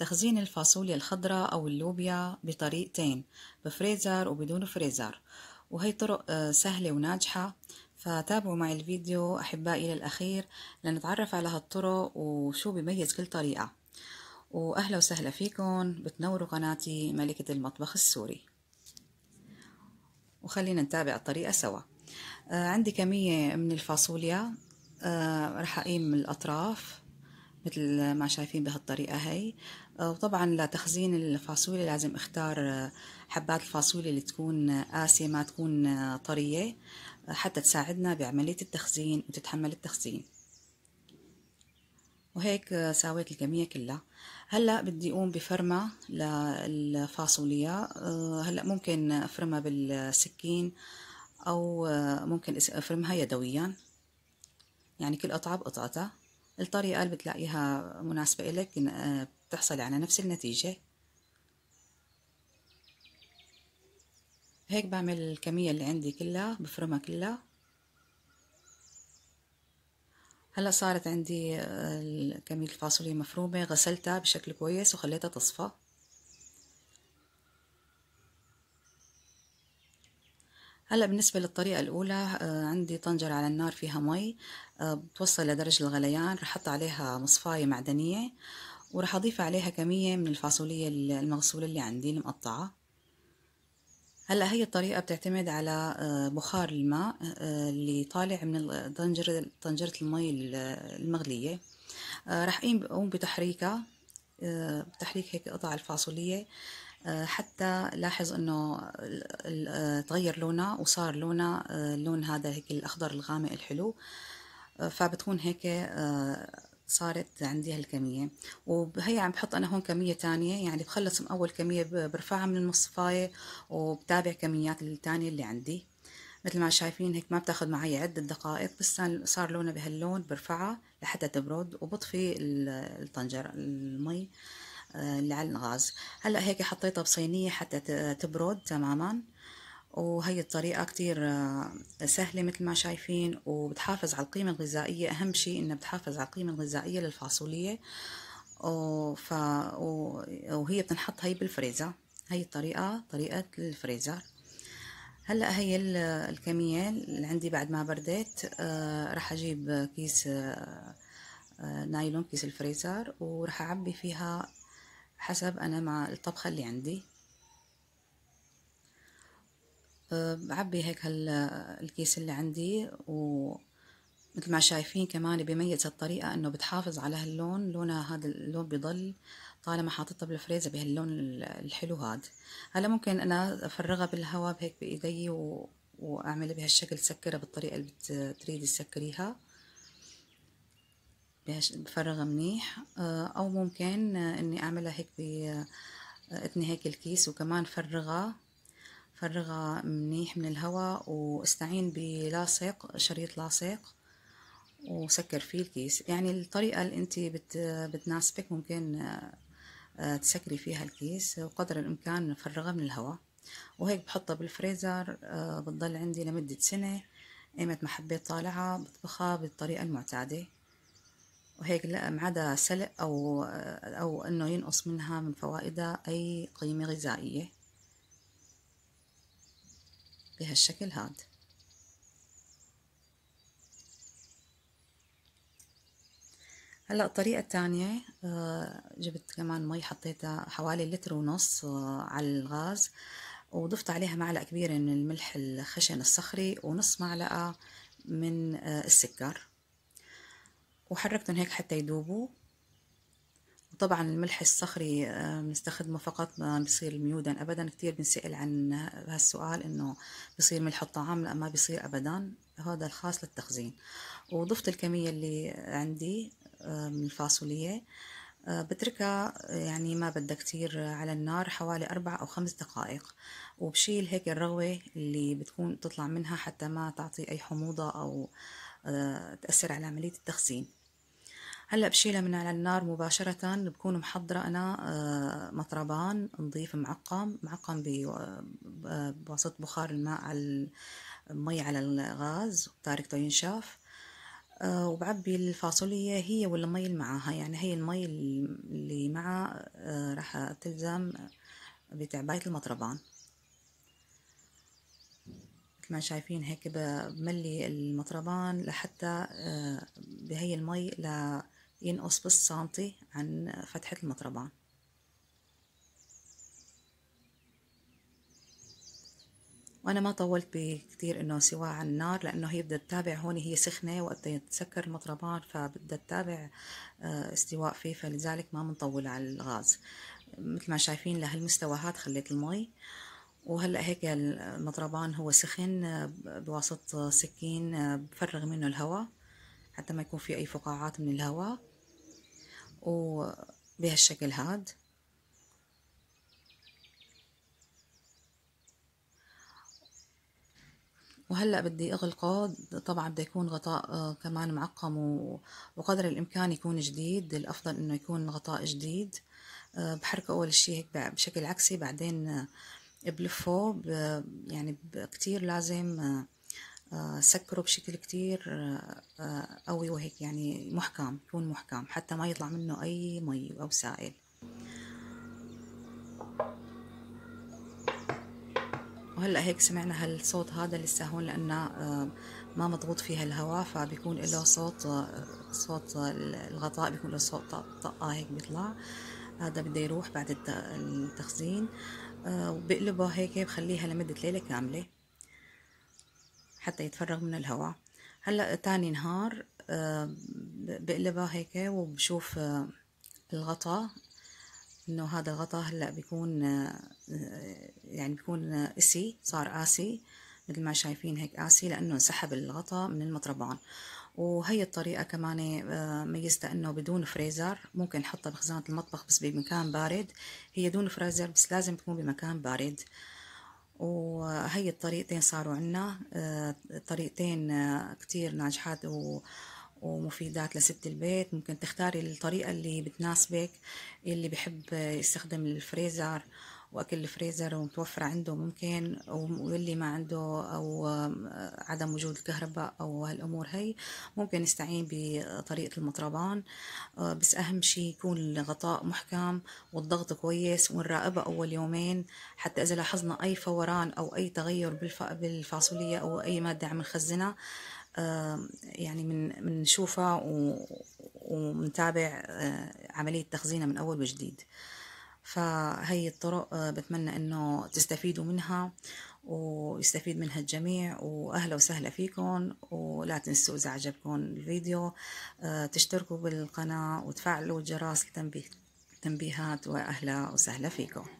تخزين الفاصوليا الخضراء أو اللوبيا بطريقتين بفريزر وبدون فريزر وهي طرق آه، سهلة وناجحة فتابعوا معي الفيديو أحبائي للأخير لنتعرف على هالطرق وشو بيميز كل طريقة وأهلا وسهلا فيكم بتنوروا قناتي ملكة المطبخ السوري وخلينا نتابع الطريقة سوا آه، عندي كمية من الفاصوليا آه، رح أقيم الأطراف مثل ما شايفين بهالطريقة هاي آه، وطبعا لتخزين الفاصوليا لازم اختار آه، حبات الفاصوليا اللي تكون آه، قاسية ما تكون طرية حتى تساعدنا بعملية التخزين وتتحمل التخزين وهيك ساويت الكمية كلها هلا بدي اقوم بفرمة للفاصوليا هلا ممكن افرمها بالسكين او ممكن افرمها يدويا يعني كل قطعة بقطعتها الطريقة اللي بتلاقيها مناسبة إلك آه، بتحصلي على نفس النتيجة هيك بعمل الكمية اللي عندي كلها بفرمها كلها هلا صارت عندي آه، كمية الفاصوليا مفرومة غسلتها بشكل كويس وخليتها تصفى هلا بالنسبة للطريقة الأولى آه، عندي طنجرة على النار فيها مي آه، بتوصل لدرجة الغليان رح أحط عليها مصفاية معدنية ورح أضيف عليها كمية من الفاصولية المغسولة اللي عندي المقطعة هلا هي الطريقة بتعتمد على آه، بخار الماء اللي طالع من طنجرة طنجرة المي المغلية رح أقوم بتحريكها بتحريك هيك قطع الفاصولية آه، حتى لاحظ انه آه، تغير لونه وصار لونه آه، اللون هذا هيك الاخضر الغامق الحلو فبتكون هيك صارت عندي هالكمية وهي عم بحط أنا هون كمية تانية يعني بخلص من أول كمية برفعها من المصفاية وبتابع كميات التانية اللي عندي مثل ما شايفين هيك ما بتاخد معي عدة دقائق بس صار لونها بهاللون برفعها لحتى تبرد وبطفي الطنجرة المي آه، على الغاز هلا هيك حطيتها بصينية حتى تبرد تماما وهي الطريقة كتير آه، سهلة مثل ما شايفين وبتحافظ على القيمة الغذائية أهم شيء إنها بتحافظ على القيمة الغذائية للفاصولية ف... وهي بتنحط هي بالفريزر هي الطريقة طريقة الفريزر هلا هي الكمية اللي عندي بعد ما بردت راح آه، رح أجيب كيس نايلون كيس الفريزر ورح أعبي فيها حسب أنا مع الطبخة اللي عندي أه، بعبي هيك الكيس اللي عندي ومثل ما شايفين كمان بميز الطريقة انه بتحافظ على هاللون لونها هذا اللون بضل طالما حاططها بالفريزة بهاللون الحلو هاد هلا ممكن انا افرغها بالهواء هيك بايدي و... واعملها بهالشكل سكرها بالطريقة اللي بتريدي تسكريها بهاش منيح آه، أو ممكن آه، إني أعملها هيك بإتني آه، هيك الكيس وكمان فرغها فرغها منيح من الهواء واستعين بلاصق شريط لاصق وسكر فيه الكيس يعني الطريقة اللي انت بت بتناسبك ممكن تسكري فيها الكيس وقدر الإمكان فرغها من الهواء وهيك بحطها بالفريزر بتضل عندي لمدة سنة ايمت ما حبيت طالعة بطبخها بالطريقة المعتادة وهيك لا ما عدا سلق أو أو إنه ينقص منها من فوائدها أي قيمة غذائية بهالشكل هاد هلا الطريقة الثانية آه، جبت كمان مي حطيتها حوالي لتر ونص آه، على الغاز وضفت عليها معلقة كبيرة من الملح الخشن الصخري ونص معلقة من آه، السكر وحركتهم هيك حتى يدوبوا وطبعا الملح الصخري آه، بنستخدمه فقط ما بصير ميودا ابدا كثير بنسأل عن هالسؤال انه بصير ملح الطعام لا ما بصير ابدا هذا الخاص للتخزين وضفت الكمية اللي عندي آه، من الفاصولية آه، بتركها يعني ما بدها كتير على النار حوالي أربع أو خمس دقائق وبشيل هيك الرغوة اللي بتكون تطلع منها حتى ما تعطي أي حموضة أو تأثر على عملية التخزين هلا بشيلها من على النار مباشرة بكون محضرة أنا آه، مطربان نظيف معقم معقم آه، بواسطة بخار الماء على المي على الغاز وتاركته ينشاف آه، وبعبي الفاصولية هي ولا المي اللي معاها يعني هي المي اللي معها راح تلزم بتعباية المطربان مثل ما شايفين هيك بملي المطربان لحتى بهي المي ل ينقص بالسنتي عن فتحة المطربان وانا ما طولت بكتير انه سوا على النار لانه هي بدها تتابع هون هي سخنه وقت يتسكر المطربان فبدها تتابع آه، استواء فيه فلذلك ما بنطول على الغاز مثل ما شايفين لهالمستوى هاد خليت المي وهلا هيك المطربان هو سخن آه، بواسطة سكين آه، بفرغ منه الهواء حتى ما يكون في اي فقاعات من الهواء وبهالشكل هاد وهلا بدي اغلقه طبعا بده يكون غطاء آه، كمان معقم وقدر الامكان يكون جديد الافضل انه يكون غطاء جديد آه، بحركه اول شيء هيك بشكل عكسي بعدين آه، بلفه يعني كتير لازم سكره بشكل كتير قوي آه، آه، وهيك يعني محكم يكون محكم حتى ما يطلع منه أي مي أو سائل وهلا هيك سمعنا هالصوت هذا لسه هون لأنه آه، ما مضغوط فيها الهواء فبيكون له صوت صوت الغطاء بيكون له صوت طقة هيك بيطلع هذا بده يروح بعد التخزين وبقلبه هيك بخليها لمدة ليلة كاملة حتى يتفرغ من الهواء هلا تاني نهار آه، بقلبها هيك وبشوف آه، الغطاء انه هذا الغطاء هلا بيكون آه، يعني بيكون قسي صار قاسي مثل ما شايفين هيك قاسي لانه انسحب الغطاء من المطربان وهي الطريقة كمان ميزتها انه بدون فريزر ممكن نحطها بخزانة المطبخ بس بمكان بارد هي دون فريزر بس لازم تكون بمكان بارد وهي الطريقتين صاروا عنا آه، طريقتين آه، كتير ناجحات و ومفيدات لست البيت ممكن تختاري الطريقة اللي بتناسبك اللي بحب يستخدم الفريزر واكل الفريزر ومتوفر عنده ممكن واللي ما عنده او عدم وجود الكهرباء او هالامور هي ممكن نستعين بطريقه المطربان آه، بس اهم شيء يكون الغطاء محكم والضغط كويس ونراقبها اول يومين حتى اذا لاحظنا اي فوران او اي تغير بالفاصوليا او اي ماده عم نخزنها يعني من بنشوفها ومنتابع آه، عمليه تخزينها من اول وجديد فهي الطرق آه، بتمنى انه تستفيدوا منها ويستفيد منها الجميع واهلا وسهلا فيكم ولا تنسوا اذا عجبكم الفيديو آه، تشتركوا بالقناه وتفعلوا جرس التنبيه التنبيهات واهلا وسهلا فيكم